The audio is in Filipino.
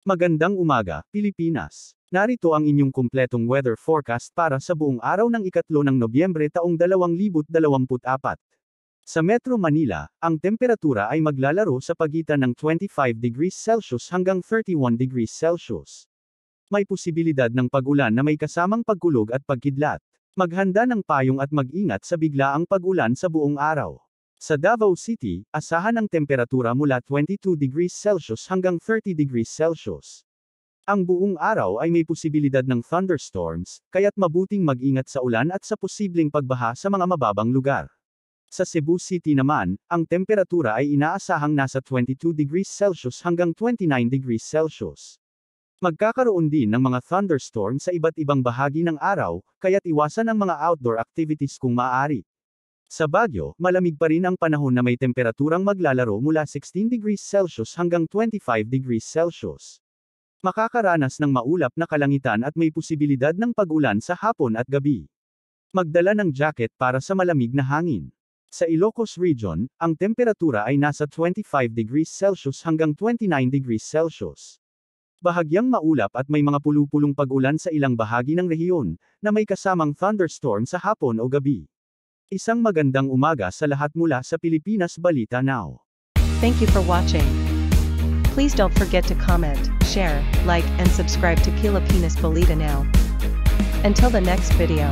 Magandang umaga, Pilipinas. Narito ang inyong kumpletong weather forecast para sa buong araw ng ikatlo ng Nobyembre taong 2024. Sa Metro Manila, ang temperatura ay maglalaro sa pagitan ng 25 degrees Celsius hanggang 31 degrees Celsius. May posibilidad ng pagulan na may kasamang pagkulog at pagkidlat. Maghanda ng payong at mag-ingat sa biglaang pagulan sa buong araw. Sa Davao City, asahan ang temperatura mula 22 degrees Celsius hanggang 30 degrees Celsius. Ang buong araw ay may posibilidad ng thunderstorms, kaya't mabuting mag-ingat sa ulan at sa posibleng pagbaha sa mga mababang lugar. Sa Cebu City naman, ang temperatura ay inaasahang nasa 22 degrees Celsius hanggang 29 degrees Celsius. Magkakaroon din ng mga thunderstorm sa iba't ibang bahagi ng araw, kaya't iwasan ang mga outdoor activities kung maaari. Sa Baguio, malamig pa rin ang panahon na may temperaturang maglalaro mula 16 degrees Celsius hanggang 25 degrees Celsius. Makakaranas ng maulap na kalangitan at may posibilidad ng pag-ulan sa hapon at gabi. Magdala ng jacket para sa malamig na hangin. Sa Ilocos Region, ang temperatura ay nasa 25 degrees Celsius hanggang 29 degrees Celsius. Bahagyang maulap at may mga pulupulong pag-ulan sa ilang bahagi ng rehiyon, na may kasamang thunderstorm sa hapon o gabi. Isang magandang umaga sa lahat mula sa Pilipinas Balita Now. Thank you for watching. Please don't forget to comment, share, like, and subscribe to Pilipinas Balita Now. Until the next video.